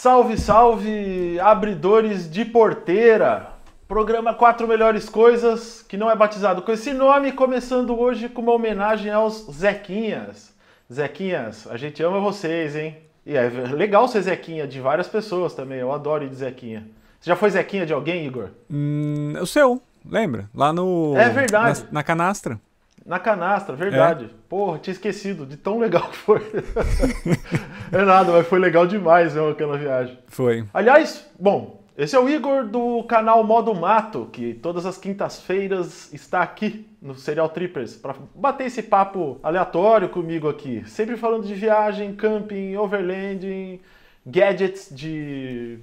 Salve, salve, abridores de porteira! Programa Quatro Melhores Coisas, que não é batizado com esse nome, começando hoje com uma homenagem aos Zequinhas. Zequinhas, a gente ama vocês, hein? E é legal ser Zequinha de várias pessoas também, eu adoro ir de Zequinha. Você já foi Zequinha de alguém, Igor? Hum, o seu, lembra? Lá no. É verdade. Na, na canastra. Na canastra, verdade. É. Porra, tinha esquecido de tão legal que foi. é nada, mas foi legal demais mesmo né, aquela viagem. Foi. Aliás, bom, esse é o Igor do canal Modo Mato, que todas as quintas-feiras está aqui no Serial Trippers para bater esse papo aleatório comigo aqui. Sempre falando de viagem, camping, overlanding, gadgets de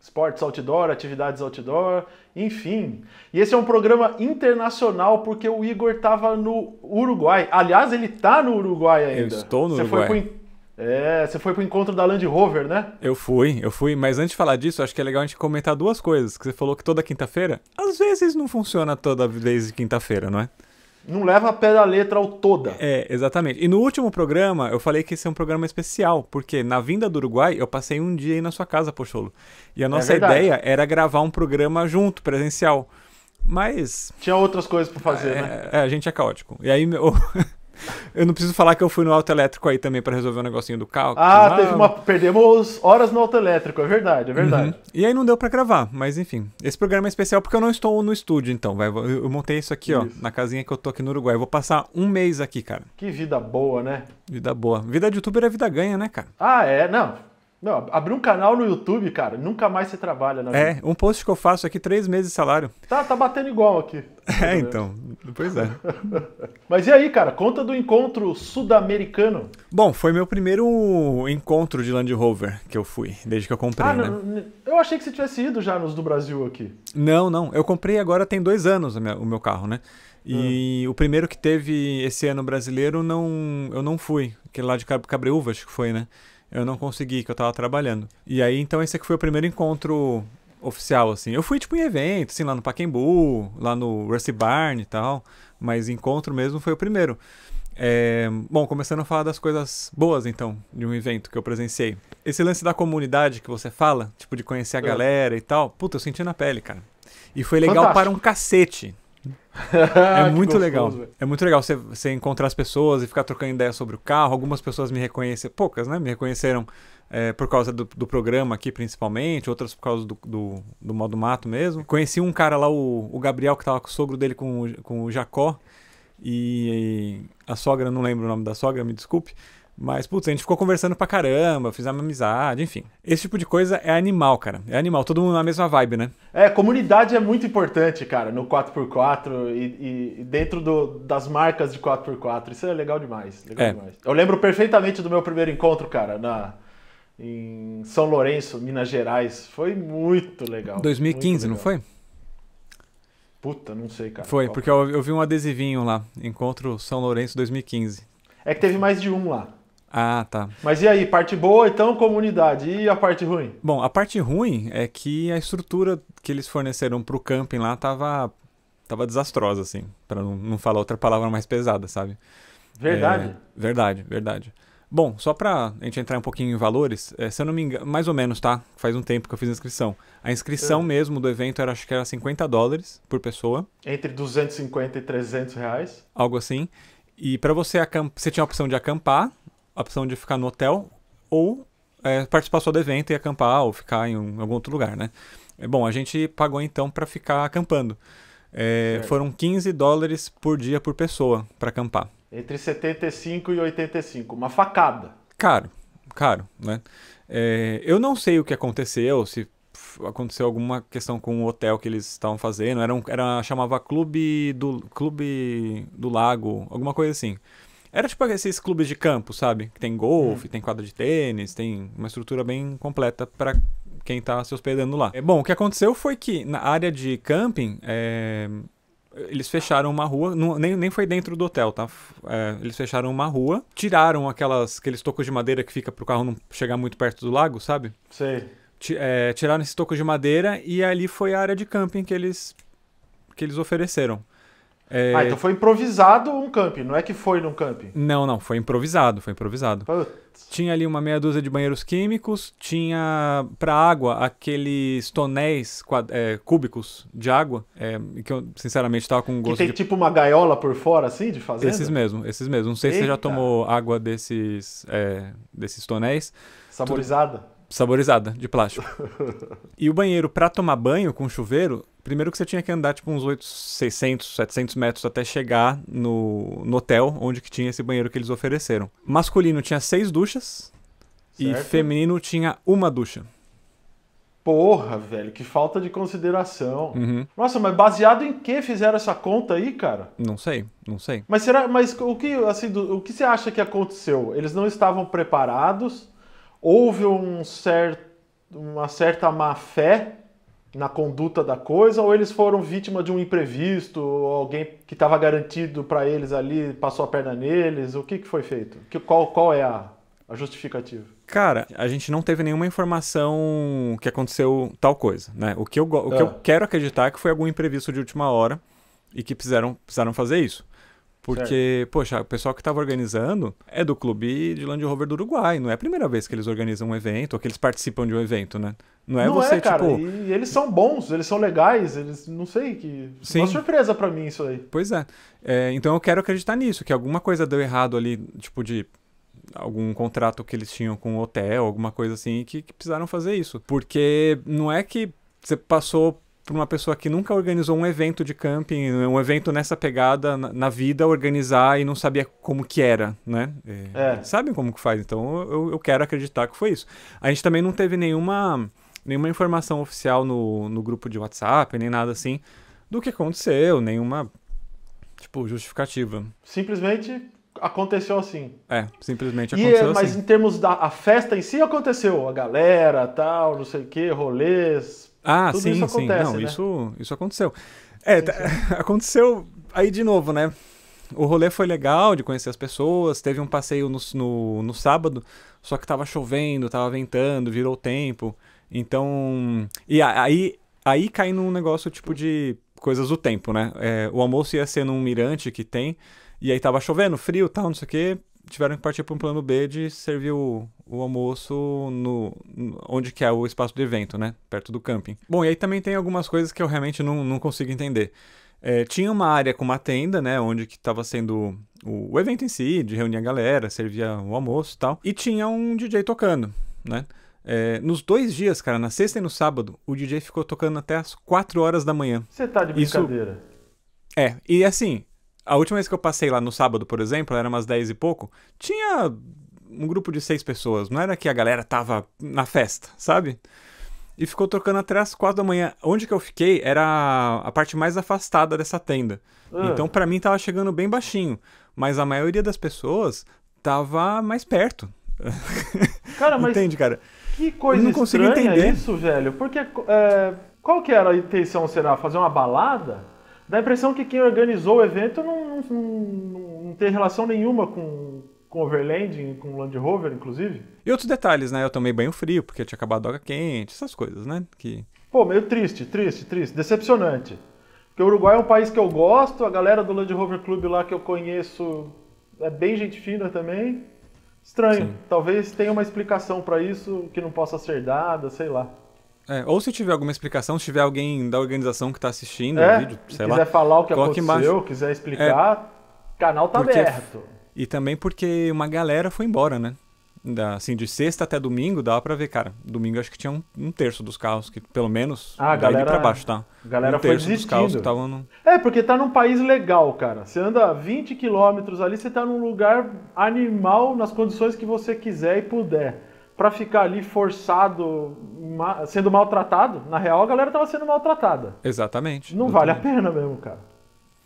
esportes outdoor, atividades outdoor enfim, e esse é um programa internacional porque o Igor estava no Uruguai. Aliás, ele está no Uruguai ainda. Eu estou no você Uruguai. Foi pro... É, você foi para o encontro da Land Rover, né? Eu fui, eu fui, mas antes de falar disso, acho que é legal a gente comentar duas coisas. Que você falou que toda quinta-feira, às vezes não funciona toda vez de quinta-feira, não é? não leva a pé da letra ao toda. É, exatamente. E no último programa eu falei que esse é um programa especial, porque na vinda do Uruguai eu passei um dia aí na sua casa, Pocholo. E a é nossa é ideia era gravar um programa junto, presencial. Mas. Tinha outras coisas para fazer, é, né? É, a gente é caótico. E aí, meu. Eu não preciso falar que eu fui no autoelétrico aí também para resolver o um negocinho do carro. Ah, ah, teve uma. Perdemos horas no autoelétrico, é verdade, é uhum. verdade. Uhum. E aí não deu para gravar, mas enfim. Esse programa é especial porque eu não estou no estúdio, então. Vai, eu montei isso aqui, isso. ó, na casinha que eu tô aqui no Uruguai. Eu vou passar um mês aqui, cara. Que vida boa, né? Vida boa. Vida de youtuber é vida ganha, né, cara? Ah, é, não. Não, abrir um canal no YouTube, cara, nunca mais você trabalha, né? É, um post que eu faço aqui, três meses de salário. Tá, tá batendo igual aqui. É, então. Pois é. Mas e aí, cara? Conta do encontro sud americano Bom, foi meu primeiro encontro de Land Rover que eu fui, desde que eu comprei, ah, né? eu achei que você tivesse ido já nos do Brasil aqui. Não, não. Eu comprei agora tem dois anos o meu, o meu carro, né? E hum. o primeiro que teve esse ano brasileiro, não, eu não fui. Aquele lá de Cabreúva, acho que foi, né? Eu não consegui, que eu tava trabalhando. E aí, então, esse aqui é foi o primeiro encontro oficial, assim. Eu fui, tipo, em evento, assim, lá no Paquembu, lá no Rusty Barn e tal. Mas encontro mesmo foi o primeiro. É, bom, começando a falar das coisas boas, então, de um evento que eu presenciei. Esse lance da comunidade que você fala, tipo, de conhecer a é. galera e tal. Puta, eu senti na pele, cara. E foi legal Fantástico. para um cacete. é muito gostoso, legal. Véio. É muito legal você, você encontrar as pessoas e ficar trocando ideia sobre o carro. Algumas pessoas me reconheceram, poucas, né? Me reconheceram é, por causa do, do, programa aqui, principalmente, outras por causa do, do, do modo mato mesmo. Conheci um cara lá, o, o Gabriel, que tava com o sogro dele, com, com o Jacó. E, e a sogra, não lembro o nome da sogra, me desculpe. Mas, putz, a gente ficou conversando pra caramba, fizemos amizade, enfim. Esse tipo de coisa é animal, cara. É animal, todo mundo na mesma vibe, né? É, comunidade é muito importante, cara, no 4x4 e, e dentro do, das marcas de 4x4. Isso é legal demais. Legal é. demais. Eu lembro perfeitamente do meu primeiro encontro, cara, na, em São Lourenço, Minas Gerais. Foi muito legal. 2015, muito legal. não foi? Puta, não sei, cara. Foi, porque eu, eu vi um adesivinho lá. Encontro São Lourenço 2015. É que teve mais de um lá. Ah, tá. Mas e aí, parte boa então, comunidade, e a parte ruim? Bom, a parte ruim é que a estrutura que eles forneceram pro camping lá tava, tava desastrosa, assim, para não, não falar outra palavra mais pesada, sabe? Verdade. É, verdade, verdade. Bom, só para a gente entrar um pouquinho em valores, é, se eu não me engano, mais ou menos, tá? Faz um tempo que eu fiz a inscrição. A inscrição é. mesmo do evento era, acho que era 50 dólares por pessoa. Entre 250 e 300 reais. Algo assim. E para você acampar, você tinha a opção de acampar, a opção de ficar no hotel ou é, participar só do evento e acampar ou ficar em, um, algum outro lugar, né? É, bom, a gente pagou então para ficar acampando. É, foram 15 dólares por dia por pessoa para acampar. Entre 75 e 85, uma facada. Caro, caro, né? É, eu não sei o que aconteceu, se aconteceu alguma questão com o hotel que eles estavam fazendo, era, um, era chamava Clube do Clube do Lago, alguma coisa assim. Era tipo esses clubes de campo, sabe? Que tem golfe, hum. tem quadra de tênis, tem uma estrutura bem completa para quem tá se hospedando lá. É, bom, o que aconteceu foi que na área de camping, é, eles fecharam uma rua, não, nem, nem foi dentro do hotel, tá? É, eles fecharam uma rua, tiraram aquelas, aqueles tocos de madeira que fica pro carro não chegar muito perto do lago, sabe? Sei. T, é, eh, tiraram esses tocos de madeira e ali foi a área de camping que eles, que eles ofereceram. É... Ah, então foi improvisado um camping, não é que foi num camping? Não, não, foi improvisado, foi improvisado. Putz. Tinha ali uma meia dúzia de banheiros químicos, tinha para água aqueles tonéis é, cúbicos de água, é, que eu sinceramente tava com gosto. Que tem de... tipo uma gaiola por fora, assim, de fazer? Esses mesmo, esses mesmo. Não sei Eita. se você já tomou água desses, é, desses tonéis. Saborizada? Saborizada, de plástico. e o banheiro para tomar banho com chuveiro Primeiro que você tinha que andar tipo uns 8, 600, 700 metros até chegar no, no hotel onde que tinha esse banheiro que eles ofereceram. Masculino tinha seis duchas certo. e feminino tinha uma ducha. Porra, velho, que falta de consideração. Uhum. Nossa, mas baseado em que fizeram essa conta aí, cara? Não sei, não sei. Mas será, mas o que assim, do, o que você acha que aconteceu? Eles não estavam preparados? Houve um certo uma certa má fé na conduta da coisa ou eles foram vítima de um imprevisto, ou alguém que estava garantido para eles ali passou a perna neles? O que, que foi feito? Que, qual, qual é a, a justificativa? Cara, a gente não teve nenhuma informação que aconteceu tal coisa, né? O que eu, o que eu ah. quero acreditar é que foi algum imprevisto de última hora e que precisaram, precisaram fazer isso. Porque, certo. poxa, o pessoal que estava organizando é do clube de Land Rover do Uruguai. Não é a primeira vez que eles organizam um evento ou que eles participam de um evento, né? Não é não você, é, cara. tipo. E eles são bons, eles são legais, eles não sei que. Sim. Uma surpresa para mim isso aí. Pois é. é. Então eu quero acreditar nisso, que alguma coisa deu errado ali, tipo, de algum contrato que eles tinham com o um hotel, alguma coisa assim, que, que precisaram fazer isso. Porque não é que você passou para uma pessoa que nunca organizou um evento de camping, um evento nessa pegada na, na vida, organizar e não sabia como que era, né? É. é. Sabem como que faz, então eu, eu, quero acreditar que foi isso. A gente também não teve nenhuma, nenhuma informação oficial no, no grupo de WhatsApp, nem nada assim, do que aconteceu, nenhuma, tipo, justificativa. Simplesmente aconteceu assim. É, simplesmente aconteceu e, mas assim. Mas em termos da a festa em si aconteceu, a galera, tal, não sei o que, rolês, ah, Tudo sim, isso acontece, sim. Não, né? isso, isso aconteceu. É, sim, tá, sim. aconteceu aí de novo, né? O rolê foi legal de conhecer as pessoas. Teve um passeio no, no, no sábado, só que tava chovendo, tava ventando, virou tempo. Então. E aí, aí cai num negócio tipo de coisas do tempo, né? É, o almoço ia ser num mirante que tem, e aí tava chovendo, frio tal, não sei o quê tiveram que partir para um plano B de servir o, o almoço no, onde que é o espaço do evento, né? Perto do camping. Bom, e aí também tem algumas coisas que eu realmente não, não consigo entender. É, tinha uma área com uma tenda, né? Onde que estava sendo o, o, evento em si, de reunir a galera, servia o almoço e tal. E tinha um DJ tocando, né? É, nos dois dias, cara, na sexta e no sábado, o DJ ficou tocando até as 4 horas da manhã. Você tá de brincadeira. Isso... É, e assim, a última vez que eu passei lá no sábado, por exemplo, era umas 10 e pouco, tinha um grupo de seis pessoas. Não era que a galera tava na festa, sabe? E ficou tocando até as quatro da manhã. Onde que eu fiquei era a parte mais afastada dessa tenda. Ah. Então, para mim, tava chegando bem baixinho. Mas a maioria das pessoas tava mais perto. Cara, mas. Entende, cara? Que coisa não consigo entender. isso, velho. Porque. É... Qual que era a intenção, será? Fazer uma balada? Dá a impressão que quem organizou o evento não, não, não, não tem relação nenhuma com, com overlanding, com Land Rover, inclusive. E outros detalhes, né? Eu tomei banho frio, porque tinha acabado a água quente, essas coisas, né? Que... Pô, meio triste, triste, triste, decepcionante. Porque o Uruguai é um país que eu gosto, a galera do Land Rover Club lá que eu conheço é bem gente fina também. Estranho. Sim. Talvez tenha uma explicação para isso que não possa ser dada, sei lá. É, ou se tiver alguma explicação, se tiver alguém da organização que está assistindo é, o vídeo, sei quiser lá, falar o que aconteceu, embaixo. quiser explicar, é, canal tá porque, aberto. E também porque uma galera foi embora, né? Da, assim, de sexta até domingo, dava pra ver, cara. Domingo acho que tinha um, um terço dos carros, que pelo menos ah, daí galera, pra baixo, tá? Galera um foi desistindo. dos carros estavam no... É, porque tá num país legal, cara. Você anda 20 quilômetros ali, você tá num lugar animal nas condições que você quiser e puder para ficar ali forçado, sendo maltratado. Na real, a galera tava sendo maltratada. Exatamente. Não vale também. a pena mesmo, cara.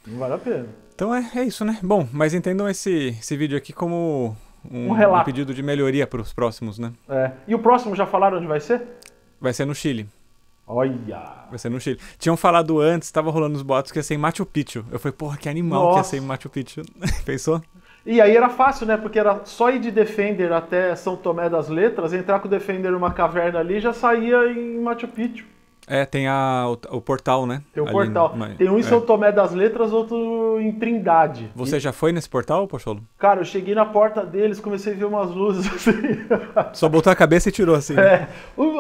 Não vale a pena. Então é, é isso, né? Bom, mas entendam esse, esse vídeo aqui como um, um, um pedido de melhoria para os próximos, né? É. E o próximo já falaram onde vai ser? Vai ser no Chile. Olha! Vai ser no Chile. Tinham falado antes, estava rolando os boatos que ia ser em Machu Picchu. Eu falei, porra, que animal Nossa. que ia ser em Machu Picchu. Pensou? E aí era fácil, né? Porque era só ir de Defender até São Tomé das Letras, entrar com o Defender numa caverna ali já saía em Machu Picchu. É, tem a, o, o portal, né? Tem o ali portal. No... Tem um em é. São Tomé das Letras, outro em Trindade. Você e... já foi nesse portal, Pocholo? Cara, eu cheguei na porta deles, comecei a ver umas luzes assim. Só botou a cabeça e tirou assim. É.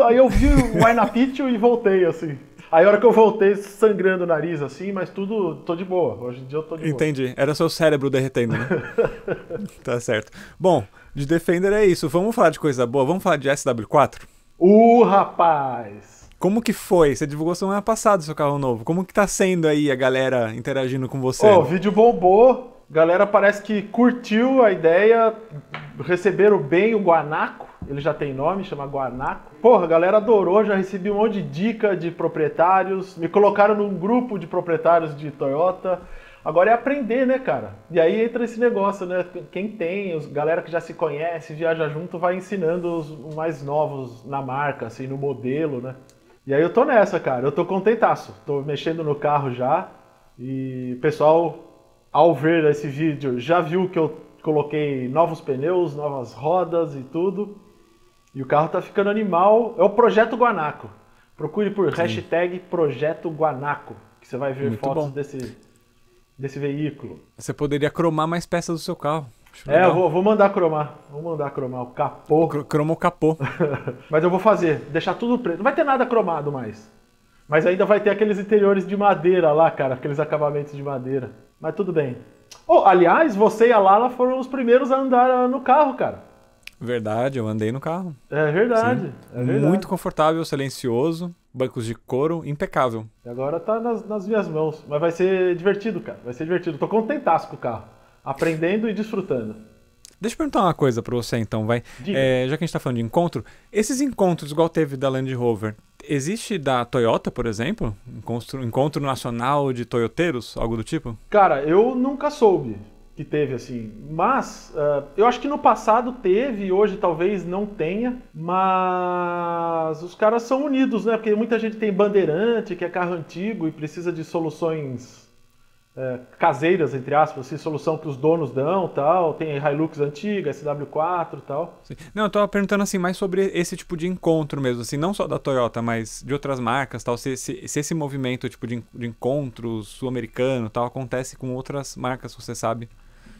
Aí eu vi o Aina e voltei assim. Aí a hora que eu voltei, sangrando o nariz, assim, mas tudo, tô de boa. Hoje em dia eu tô de Entendi. boa. Entendi. Era seu cérebro derretendo, né? tá certo. Bom, de Defender é isso. Vamos falar de coisa boa. Vamos falar de SW4? Uh, rapaz! Como que foi? Você divulgou semana passada seu carro novo. Como que tá sendo aí a galera interagindo com você? Ô, oh, o vídeo bombou. Galera parece que curtiu a ideia, receberam bem o guanaco, ele já tem nome, chama guanaco. Porra, a galera adorou, já recebi um monte de dica de proprietários, me colocaram num grupo de proprietários de Toyota. Agora é aprender, né, cara? E aí entra esse negócio, né? Quem tem, os galera que já se conhece, viaja junto, vai ensinando os mais novos na marca, assim, no modelo, né? E aí eu tô nessa, cara. Eu tô contentaço. Tô mexendo no carro já. E pessoal ao ver esse vídeo, já viu que eu coloquei novos pneus, novas rodas e tudo. E o carro tá ficando animal. É o Projeto Guanaco. Procure por Sim. hashtag Projeto Guanaco, que você vai ver Muito fotos desse, desse veículo. Você poderia cromar mais peças do seu carro. é, eu vou, vou, mandar cromar. Vou mandar cromar o capô. Cromou o capô. Mas eu vou fazer, deixar tudo preto. Não vai ter nada cromado mais. Mas ainda vai ter aqueles interiores de madeira lá, cara, aqueles acabamentos de madeira. Mas tudo bem. Oh, aliás, você e a Lala foram os primeiros a andar ah, no carro, cara. Verdade, eu andei no carro. É verdade. É verdade. Muito confortável, silencioso, bancos de couro, impecável. E agora tá nas, nas, minhas mãos. Mas vai ser divertido, cara. Vai ser divertido. Tô contentaço com o carro. Aprendendo e desfrutando. Deixa eu perguntar uma coisa pra você então, vai. É, já que a gente tá falando de encontro, esses encontros, igual teve da Land Rover, Existe da Toyota, por exemplo? Encontro, encontro nacional de toyoteiros, algo do tipo? Cara, eu nunca soube que teve assim. Mas uh, eu acho que no passado teve, hoje talvez não tenha, mas os caras são unidos, né? Porque muita gente tem bandeirante, que é carro antigo e precisa de soluções é, caseiras, entre aspas, assim, solução que os donos dão, tal, tem Hilux antiga, SW4 tal. Sim. Não, eu tava perguntando assim, mais sobre esse tipo de encontro mesmo, assim, não só da Toyota, mas de outras marcas, tal, se, se, se esse movimento tipo de, de encontro sul-americano, tal, acontece com outras marcas, você sabe?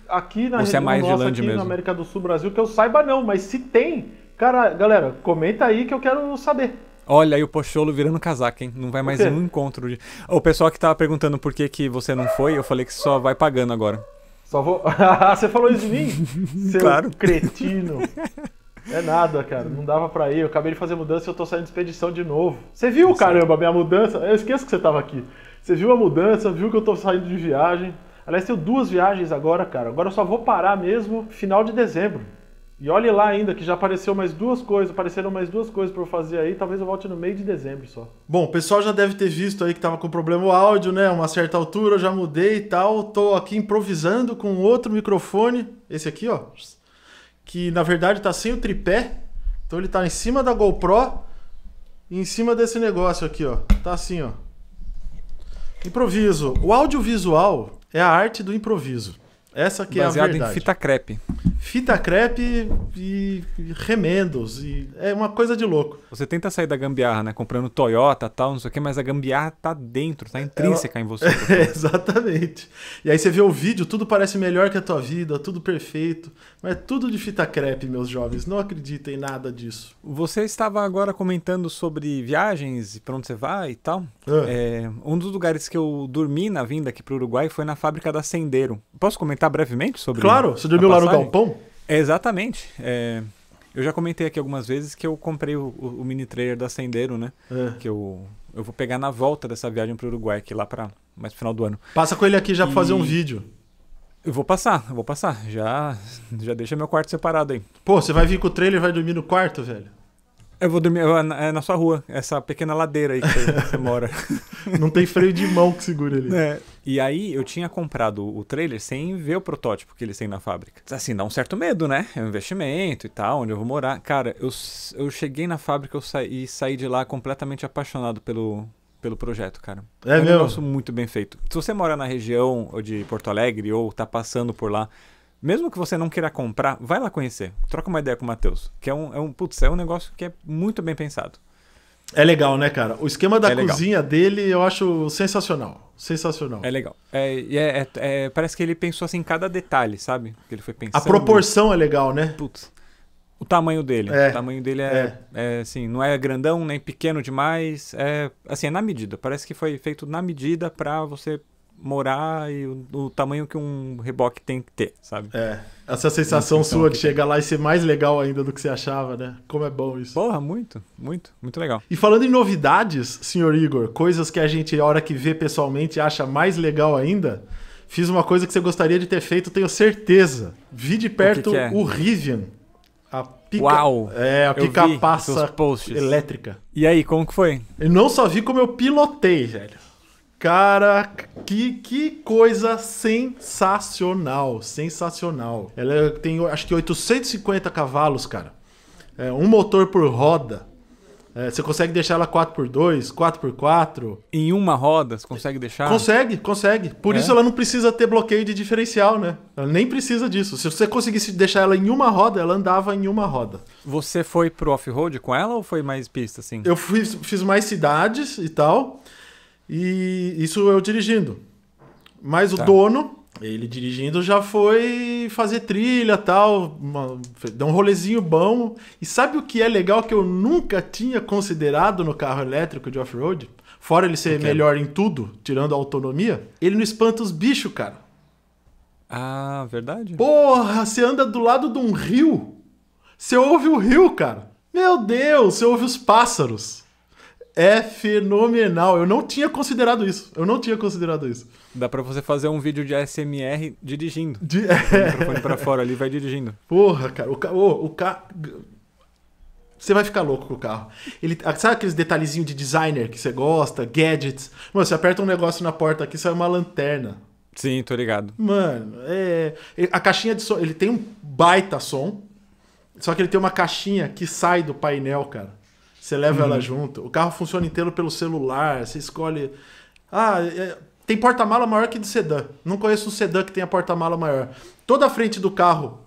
Aqui na é região é mais nossa, aqui mesmo? na América do Sul, Brasil, que eu saiba não, mas se tem, cara, galera, comenta aí que eu quero saber. Olha aí o Pocholo virando casaca, hein? Não vai mais um encontro. De... O pessoal que tava perguntando por que, que você não foi, eu falei que só vai pagando agora. Só vou. você falou isso de mim? Seu claro. cretino. É nada, cara. Não dava pra ir. Eu acabei de fazer mudança e eu tô saindo de expedição de novo. Você viu, Nossa. caramba, a minha mudança? Eu esqueço que você tava aqui. Você viu a mudança, viu que eu tô saindo de viagem. Aliás, tenho duas viagens agora, cara. Agora eu só vou parar mesmo final de dezembro. E olhe lá ainda que já apareceu mais duas coisas, apareceram mais duas coisas para eu fazer aí, talvez eu volte no meio de dezembro só. Bom, o pessoal já deve ter visto aí que tava com problema o áudio, né? Uma certa altura eu já mudei e tal, tô aqui improvisando com outro microfone, esse aqui, ó, que na verdade tá sem o tripé. Então ele tá em cima da GoPro e em cima desse negócio aqui, ó. Tá assim, ó. Improviso. O audiovisual é a arte do improviso. Essa que Baseado é a verdade. em fita crepe. Fita crepe e, remendos. E é uma coisa de louco. Você tenta sair da gambiarra, né? Comprando Toyota tal, não sei o quê, mas a gambiarra tá dentro, tá é, intrínseca Ela... em você. Exatamente. E aí você vê o vídeo, tudo parece melhor que a tua vida, tudo perfeito. Mas é tudo de fita crepe, meus jovens. Não acreditem em nada disso. Você estava agora comentando sobre viagens e pra onde você vai e tal. Ah. É, um dos lugares que eu dormi na vinda aqui pro Uruguai foi na fábrica da Sendero. Posso comentar? comentar brevemente sobre Claro, você dormiu lá no galpão? É, exatamente. É, eu já comentei aqui algumas vezes que eu comprei o, o, o mini trailer da Sendero, né? É. Que eu, eu vou pegar na volta dessa viagem para o Uruguai, que lá para mais final do ano. Passa com ele aqui já e... fazer um vídeo. Eu vou passar, eu vou passar. Já, já deixa meu quarto separado aí. Pô, você vai vir com o trailer e vai dormir no quarto, velho? Eu vou dormir é na, é na sua rua, essa pequena ladeira aí que você, você mora. Não tem freio de mão que segura ali. É. E aí eu tinha comprado o trailer sem ver o protótipo que eles têm na fábrica. Assim, dá um certo medo, né? É um investimento e tal, onde eu vou morar. Cara, eu, eu cheguei na fábrica eu saí, e saí de lá completamente apaixonado pelo, pelo projeto, cara. É, é um mesmo? negócio muito bem feito. Se você mora na região de Porto Alegre ou tá passando por lá, mesmo que você não queira comprar, vai lá conhecer. Troca uma ideia com o Matheus. Que é um, é um, putz, é um negócio que é muito bem pensado. É legal, né, cara? O esquema da é cozinha dele eu acho sensacional. Sensacional. É legal. É é, é, é, parece que ele pensou assim em cada detalhe, sabe? Que ele foi pensando. A proporção é legal, né? Putz. O tamanho dele. É. O tamanho dele é, assim, não é grandão nem pequeno demais. É, assim, é na medida. Parece que foi feito na medida para você morar e o, o, tamanho que um reboque tem que ter, sabe? É. Essa sensação sua de chegar lá e ser mais legal ainda do que você achava, né? Como é bom isso. Porra, muito, muito, muito legal. E falando em novidades, senhor Igor, coisas que a gente, a hora que vê pessoalmente, acha mais legal ainda, fiz uma coisa que você gostaria de ter feito, tenho certeza. Vi de perto o, que que é? o Rivian. A pica, Uau! É, a pica-passa elétrica. E aí, como que foi? Eu não só vi como eu pilotei, velho. Cara, que, que coisa sensacional, sensacional. Ela é, tem, acho que 850 cavalos, cara. É, um motor por roda. É, você consegue deixar ela 4x2, 4x4. Em uma roda, você consegue deixar? Consegue, consegue. Por é? isso ela não precisa ter bloqueio de diferencial, né? Ela nem precisa disso. Se você conseguisse deixar ela em uma roda, ela andava em uma roda. Você foi pro off-road com ela ou foi mais pista, assim? Eu fui, fiz mais cidades e tal. E isso eu dirigindo. Mas tá. o dono, ele dirigindo, já foi fazer trilha tal, uma, deu um rolezinho bom. E sabe o que é legal que eu nunca tinha considerado no carro elétrico de off-road? Fora ele ser okay. melhor em tudo, tirando a autonomia, ele não espanta os bichos, cara. Ah, verdade? Porra, você anda do lado de um rio. Você ouve o rio, cara. Meu Deus, você ouve os pássaros é fenomenal. Eu não tinha considerado isso. Eu não tinha considerado isso. Dá para você fazer um vídeo de ASMR dirigindo. De... É. O microfone pra fora ali vai dirigindo. Porra, cara. O, carro, o carro. Você vai ficar louco com o carro. Ele, ah, sabe aqueles detalhezinhos de designer que você gosta, gadgets? Mano, você aperta um negócio na porta aqui, sai é uma lanterna. Sim, tô ligado. Mano, é. A caixinha de som. Ele tem um baita som. Só que ele tem uma caixinha que sai do painel, cara. Você leva hum. ela uhum. junto. O carro funciona inteiro pelo celular. Você escolhe. Ah, é... tem porta-mala maior que de sedã. Não conheço um sedã que tenha porta-mala maior. Toda a frente do carro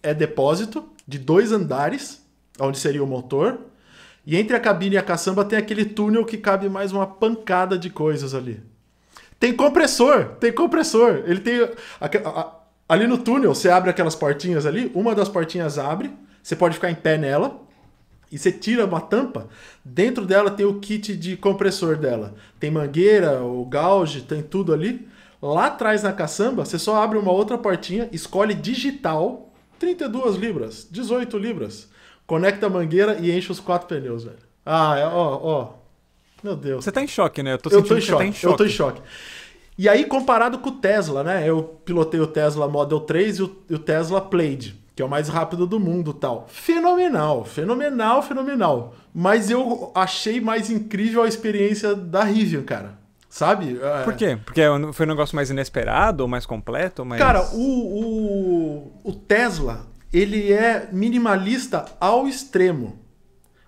é depósito de dois andares, onde seria o motor. E entre a cabine e a caçamba tem aquele túnel que cabe mais uma pancada de coisas ali. Tem compressor, tem compressor. Ele tem. A, a, a, ali no túnel, você abre aquelas portinhas ali, uma das portinhas abre, você pode ficar em pé nela. E você tira uma tampa, dentro dela tem o kit de compressor dela. Tem mangueira, o gauge, tem tudo ali. Lá atrás na caçamba, você só abre uma outra portinha, escolhe digital, 32 libras, 18 libras. Conecta a mangueira e enche os quatro pneus, velho. Ah, é, ó, ó. Meu Deus. Você tá em choque, né? Eu tô, eu tô em, tá choque, tá em choque. Eu tô em choque. E aí, comparado com o Tesla, né? Eu pilotei o Tesla Model 3 e o, e o Tesla Plaid que é o mais rápido do mundo tal. Fenomenal, fenomenal, fenomenal. Mas eu achei mais incrível a experiência da Rivian, cara. Sabe? É... Por quê? Porque é foi um negócio mais inesperado, mais completo? Mais... Cara, o, o, o Tesla, ele é minimalista ao extremo.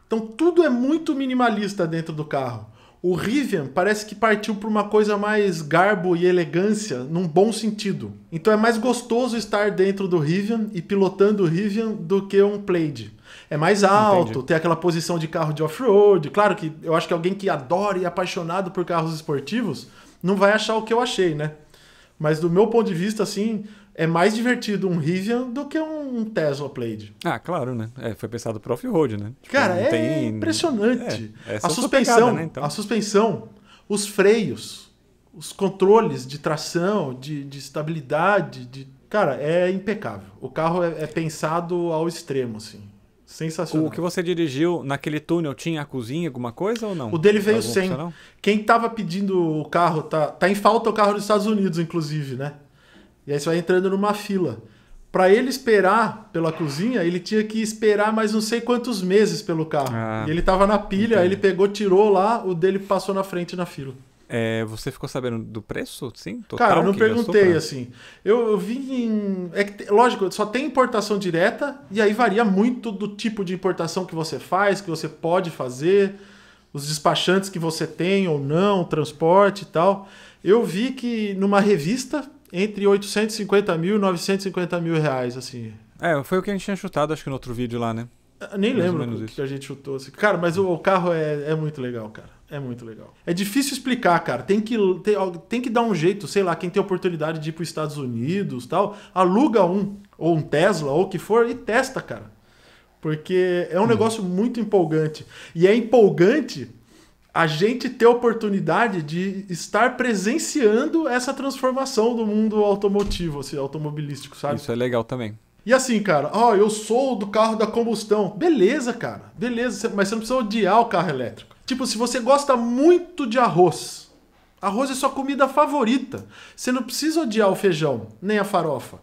Então tudo é muito minimalista dentro do carro o Rivian parece que partiu para uma coisa mais garbo e elegância, num bom sentido. Então é mais gostoso estar dentro do Rivian e pilotando o Rivian do que um Plaid. É mais alto, Entendi. tem aquela posição de carro de off-road. Claro que eu acho que alguém que adora e é apaixonado por carros esportivos não vai achar o que eu achei, né? Mas do meu ponto de vista, assim, é mais divertido um Rivian do que um Tesla Plaid. Ah, claro, né? É, foi pensado pro off-road, né? Tipo, Cara, é tem... impressionante. É, a é suspensão, pegada, né? então... a suspensão, os freios, os controles de tração, de, de estabilidade, de... Cara, é impecável. O carro é, é pensado ao extremo, assim. Sensacional. O que você dirigiu naquele túnel tinha a cozinha, alguma coisa ou não? O dele veio sem. Quem estava pedindo o carro, tá, tá em falta o carro dos Estados Unidos, inclusive, né? E aí você vai entrando numa fila. Para ele esperar pela cozinha, ele tinha que esperar mais não sei quantos meses pelo carro. Ah, e ele tava na pilha, aí ele pegou, tirou lá, o dele passou na frente na fila. É, você ficou sabendo do preço, sim? Total, Cara, eu não perguntei, pra... assim. Eu, eu vi em... É que, lógico, só tem importação direta, e aí varia muito do tipo de importação que você faz, que você pode fazer, os despachantes que você tem ou não, transporte e tal. Eu vi que numa revista entre 850 mil e 950 mil reais, assim. É, foi o que a gente tinha chutado, acho que no outro vídeo lá, né? nem Mais lembro o que isso. a gente chutou. Assim. Cara, mas o, o carro é, é muito legal, cara. É muito legal. É difícil explicar, cara. Tem que, tem, tem que dar um jeito, sei lá, quem tem oportunidade de ir para os Estados Unidos tal, aluga um, ou um Tesla, ou o que for, e testa, cara. Porque é um hum. negócio muito empolgante. E é empolgante a gente ter oportunidade de estar presenciando essa transformação do mundo automotivo, assim, automobilístico, sabe? Isso é legal também. E assim, cara, ó, oh, eu sou do carro da combustão. Beleza, cara, beleza, mas você não precisa odiar o carro elétrico. Tipo, se você gosta muito de arroz, arroz é sua comida favorita. Você não precisa odiar o feijão, nem a farofa.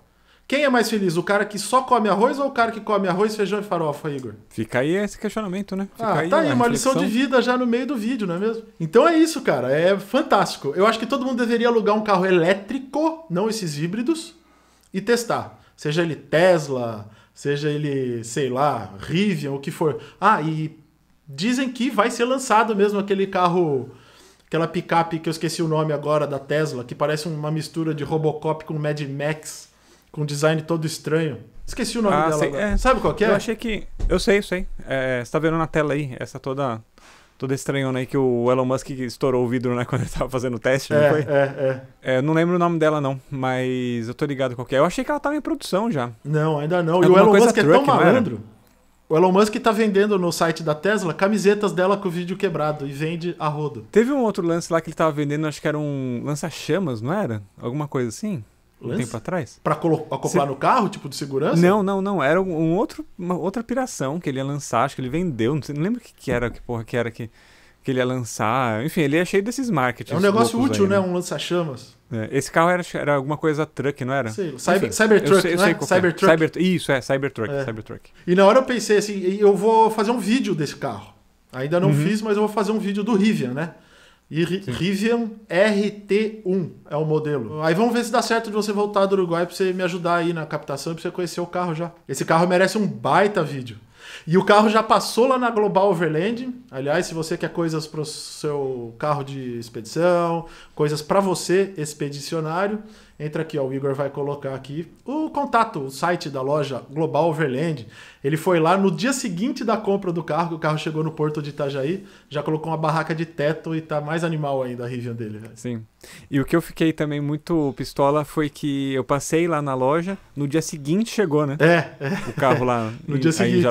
Quem é mais feliz, o cara que só come arroz ou o cara que come arroz, feijão e farofa, Igor? Fica aí esse questionamento, né? Fica ah, aí tá aí, uma reflexão. lição de vida já no meio do vídeo, não é mesmo? Então é isso, cara, é fantástico. Eu acho que todo mundo deveria alugar um carro elétrico, não esses híbridos, e testar. Seja ele Tesla, seja ele, sei lá, Rivian, o que for. Ah, e dizem que vai ser lançado mesmo aquele carro aquela picape que eu esqueci o nome agora da Tesla, que parece uma mistura de Robocop com Mad Max com design todo estranho. Esqueci o nome ah, dela. É, Sabe qual que é? Eu achei que. Eu sei, eu sei. É, você tá vendo na tela aí, essa toda. Toda estranhona aí que o Elon Musk estourou o vidro, né? Quando ele tava fazendo o teste, é, não foi? É, é. é não lembro o nome dela, não, mas eu tô ligado qual que é. Eu achei que ela tava em produção já. Não, ainda não. Alguma e o Elon Musk é truck, é tão malandro. O Elon Musk tá vendendo no site da Tesla camisetas dela com o vídeo quebrado e vende a rodo. Teve um outro lance lá que ele tava vendendo, acho que era um lança-chamas, não era? Alguma coisa assim? um Lance? tempo atrás. Pra acoplar Cê... no carro, tipo, de segurança? Não, não, não. Era um outro, uma outra piração que ele ia lançar, acho que ele vendeu, não, sei, não lembro o que, que era, que porra que era que, que ele ia lançar. Enfim, ele é cheio desses marketing. É um negócio útil, aí, né? né? Um lança-chamas. É, esse carro era, era alguma coisa truck, não era? Sei, Cyber, Cybertruck, cyber eu né? É? Cybertruck. Cyber, isso, é, Cybertruck, é. E na hora eu pensei assim, eu vou fazer um vídeo desse carro. Ainda não uhum. fiz, mas eu vou fazer um vídeo do Rivian, né? E Rivian RT1 é o modelo. Aí vamos ver se dá certo de você voltar do Uruguai para você me ajudar aí na captação e para você conhecer o carro já. Esse carro merece um baita vídeo. E o carro já passou lá na Global Overland. Aliás, se você quer coisas para o seu carro de expedição, coisas para você, expedicionário, Entra aqui, ó, o Igor vai colocar aqui o contato, o site da loja Global Overland. Ele foi lá no dia seguinte da compra do carro, que o carro chegou no porto de Itajaí, já colocou uma barraca de teto e tá mais animal ainda a Rivian dele. Sim. E o que eu fiquei também muito pistola foi que eu passei lá na loja, no dia seguinte chegou, né? É. é. O carro lá no em, dia seguinte. em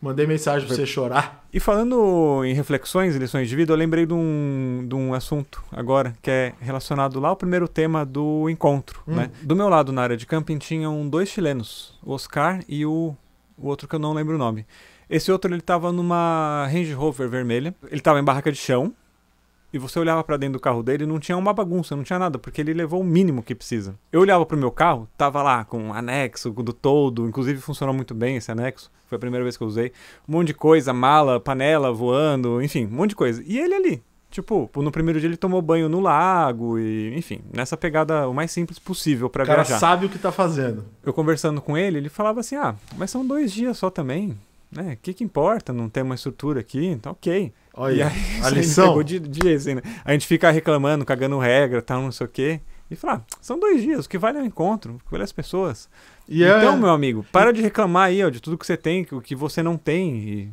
Mandei mensagem pra você chorar. E falando em reflexões e lições de vida, eu lembrei de um, de um assunto agora que é relacionado lá ao primeiro tema do encontro. Hum. Né? Do meu lado, na área de camping, tinham dois chilenos, o Oscar e o, o outro que eu não lembro o nome. Esse outro ele estava numa Range Rover vermelha, ele estava em barraca de chão, e você olhava para dentro do carro dele não tinha uma bagunça, não tinha nada, porque ele levou o mínimo que precisa. Eu olhava pro meu carro, tava lá com anexo do todo, inclusive funcionou muito bem esse anexo, foi a primeira vez que eu usei. Um monte de coisa, mala, panela voando, enfim, um monte de coisa. E ele ali, Tipo, no primeiro dia ele tomou banho no lago e, enfim, nessa pegada o mais simples possível para viajar. O cara sabe o que tá fazendo. Eu conversando com ele, ele falava assim: "Ah, mas são dois dias só também né? O que, que importa? Não tem uma estrutura aqui, então ok. Olha, e aí, a lição. A gente, de, de, assim, né? a gente fica reclamando, cagando regra, tal, não sei o quê. E falar, ah, são dois dias, o que vale é o encontro, o que vale é as pessoas. E é- então, é... meu amigo, para de reclamar aí ó, de tudo que você tem, o que você não tem, e,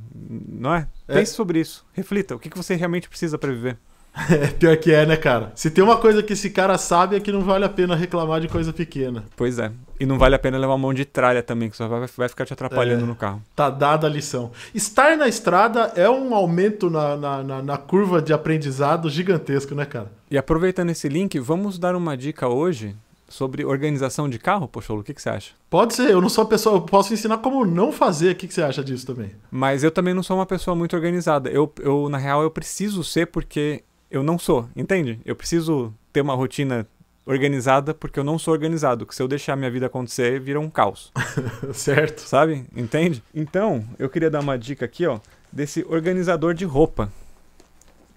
não é? é? Pense sobre isso, reflita, o que, que você realmente precisa para viver. É, pior que é, né, cara? Se tem uma coisa que esse cara sabe é que não vale a pena reclamar de coisa pequena. Pois é. E não vale a pena levar mão de tralha também, que só vai, vai ficar te atrapalhando é, no carro. Tá dada a lição. Estar na estrada é um aumento na, na, na, na curva de aprendizado gigantesco, né, cara? E aproveitando esse link, vamos dar uma dica hoje sobre organização de carro, Pocholo? o que, que você acha? Pode ser, eu não sou a pessoa, eu posso ensinar como não fazer, o que, que você acha disso também? Mas eu também não sou uma pessoa muito organizada. Eu, eu na real, eu preciso ser porque eu não sou, entende? Eu preciso ter uma rotina organizada porque eu não sou organizado, que se eu deixar minha vida acontecer, vira um caos. certo. Sabe? Entende? Então, eu queria dar uma dica aqui, ó, desse organizador de roupa.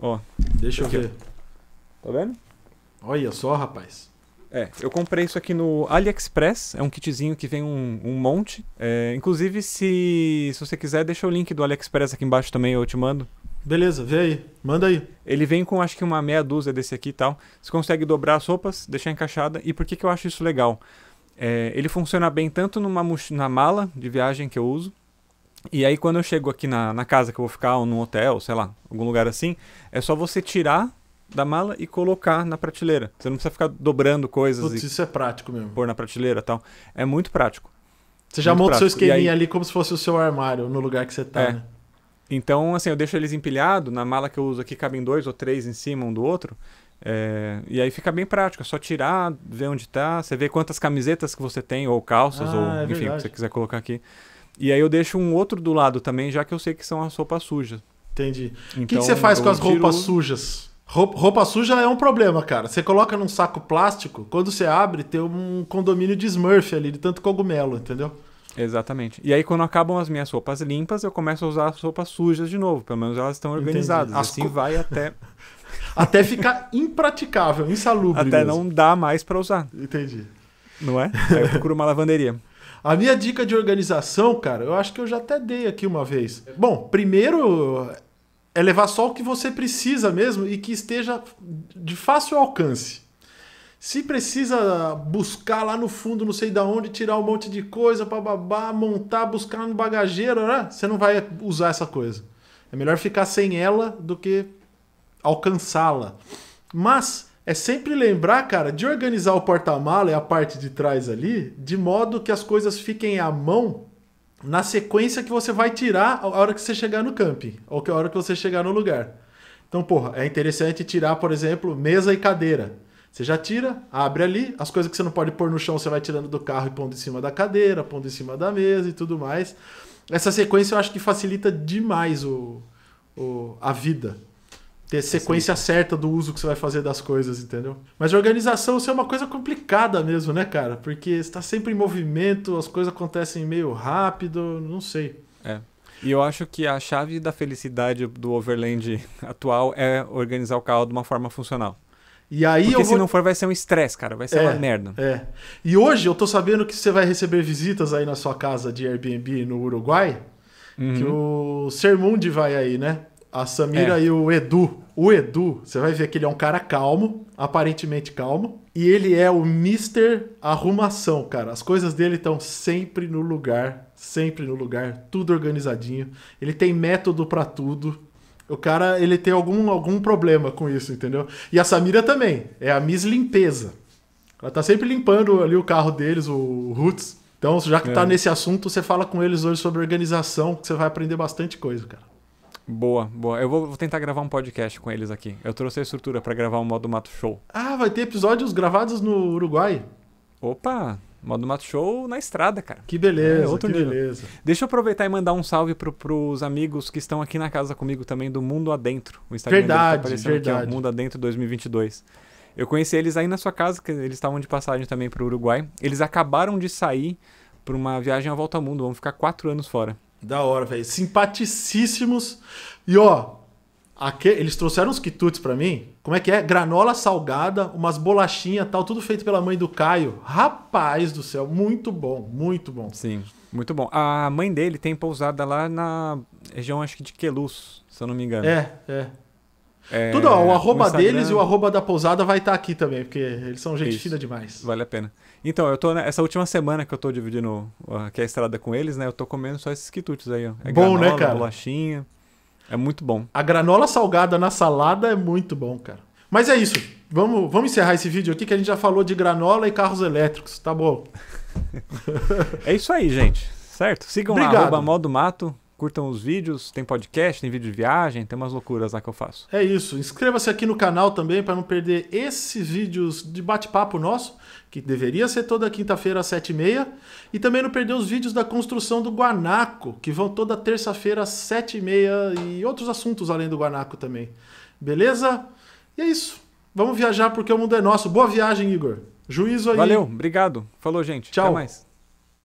Ó. Deixa aqui, eu ver. Tá vendo? Olha só, rapaz. É, eu comprei isso aqui no AliExpress, é um kitzinho que vem um, um monte. É, inclusive, se, se você quiser, deixa o link do AliExpress aqui embaixo também, eu te mando. Beleza, vê aí, manda aí. Ele vem com acho que uma meia dúzia desse aqui e tal. Você consegue dobrar as roupas, deixar encaixada. E por que, que eu acho isso legal? É, ele funciona bem tanto numa na mala de viagem que eu uso. E aí quando eu chego aqui na, na casa que eu vou ficar, ou num hotel, sei lá, algum lugar assim, é só você tirar da mala e colocar na prateleira. Você não precisa ficar dobrando coisas. Putz, e isso é prático mesmo. Pôr na prateleira tal. É muito prático. Você já monta o seu esqueminha aí... ali como se fosse o seu armário no lugar que você tá. É. Né? Então, assim, eu deixo eles empilhado. Na mala que eu uso aqui cabem dois ou três em cima um do outro. É, e aí fica bem prático, é só tirar, ver onde tá, você vê quantas camisetas que você tem, ou calças, ah, ou é enfim, o que você quiser colocar aqui. E aí eu deixo um outro do lado também, já que eu sei que são as roupas sujas. Entendi. Então, o que, que, então, você faz com as tiro... roupas sujas? Roupa, roupa, suja é um problema, cara. Você coloca num saco plástico, quando você abre, tem um condomínio de Smurf ali, de tanto cogumelo, entendeu? Exatamente. E aí, quando acabam as minhas roupas limpas, eu começo a usar as roupas sujas de novo. Pelo menos elas estão organizadas. Entendi. Assim co... vai até. até ficar impraticável, insalubre. Até mesmo. não dá mais para usar. Entendi. Não é? Aí eu procuro uma lavanderia. A minha dica de organização, cara, eu acho que eu já até dei aqui uma vez. Bom, primeiro é levar só o que você precisa mesmo e que esteja de fácil alcance. Se precisa buscar lá no fundo, não sei da onde, tirar um monte de coisa, babá, montar, buscar no bagageiro, né? você não vai usar essa coisa. É melhor ficar sem ela do que alcançá-la. Mas é sempre lembrar, cara, de organizar o porta-mala e a parte de trás ali, de modo que as coisas fiquem à mão na sequência que você vai tirar a hora que você chegar no camping, ou que a hora que você chegar no lugar. Então, porra, é interessante tirar, por exemplo, mesa e cadeira você já tira, abre ali, as coisas que você não pode pôr no chão você vai tirando do carro e pondo em cima da cadeira, pondo em cima da mesa e tudo mais. Essa sequência eu acho que facilita demais o, o a vida. Ter sequência Sim. certa do uso que você vai fazer das coisas, entendeu? Mas organização isso é uma coisa complicada mesmo, né, cara? Porque está sempre em movimento, as coisas acontecem meio rápido, não sei. É. E eu acho que a chave da felicidade do Overland atual é organizar o carro de uma forma funcional. E aí Porque eu vou... se não for, vai ser um estresse, cara. Vai ser é, uma merda. É. E hoje eu tô sabendo que você vai receber visitas aí na sua casa de Airbnb no Uruguai. Uhum. Que o Sermundi vai aí, né? A Samira é. e o Edu. O Edu, você vai ver que ele é um cara calmo, aparentemente calmo. E ele é o Mister Arrumação, cara. As coisas dele estão sempre no lugar, sempre no lugar, tudo organizadinho. Ele tem método para tudo. O cara, ele tem algum, algum problema com isso, entendeu? E a Samira também. É a Miss Limpeza. Ela tá sempre limpando ali o carro deles, o Roots. Então, já que tá é. tá nesse assunto, você fala com eles hoje sobre organização, que você vai aprender bastante coisa, cara. Boa, boa. Eu vou, tentar gravar um podcast com eles aqui. Eu trouxe a estrutura para gravar o um modo Mato Show. Ah, vai ter episódios gravados no Uruguai. Opa! Modo Mato Show na estrada, cara. Que beleza, é, outro que nível. beleza. Deixa eu aproveitar e mandar um salve pro, pros amigos que estão aqui na casa comigo também do Mundo Adentro. O Instagram tá verdade, tá aparecendo verdade. Mundo Adentro 2022. Eu conheci eles aí na sua casa, que eles estavam de passagem também pro Uruguai. Eles acabaram de sair para uma viagem à volta ao mundo. Vão ficar quatro anos fora. Da hora, velho. Simpaticíssimos. E ó, Aqui, eles trouxeram uns quitutes para mim. Como é que é? Granola salgada, umas bolachinhas tal, tudo feito pela mãe do Caio. Rapaz do céu, muito bom, muito bom. Sim, muito bom. A mãe dele tem pousada lá na região, acho que de Queluz, se eu não me engano. É, é. é tudo, ó, o arroba o deles e o arroba da pousada vai estar tá aqui também, porque eles são gente Isso, fina demais. Vale a pena. Então, eu tô. Né, essa última semana que eu tô dividindo aqui a estrada com eles, né? Eu tô comendo só esses quitutes aí, ó. É bom, né, granola, né, cara? bolachinha. É muito bom. A granola salgada na salada é muito bom, cara. Mas é isso. Vamos, vamos encerrar esse vídeo aqui que a gente já falou de granola e carros elétricos, tá bom? é isso aí, gente. Certo? Sigam Obrigado. lá, modo mato curtam os vídeos, tem podcast, tem vídeo de viagem, tem umas loucuras lá que eu faço. É isso. Inscreva-se aqui no canal também para não perder esses vídeos de bate-papo nosso, que deveria ser toda quinta-feira às 7h30, e também não perder os vídeos da construção do Guanaco, que vão toda terça-feira às 7h30 e outros assuntos além do Guanaco também. Beleza? E é isso. Vamos viajar porque o mundo é nosso. Boa viagem, Igor. Juízo aí. Valeu, obrigado. Falou, gente. Tchau. Até mais.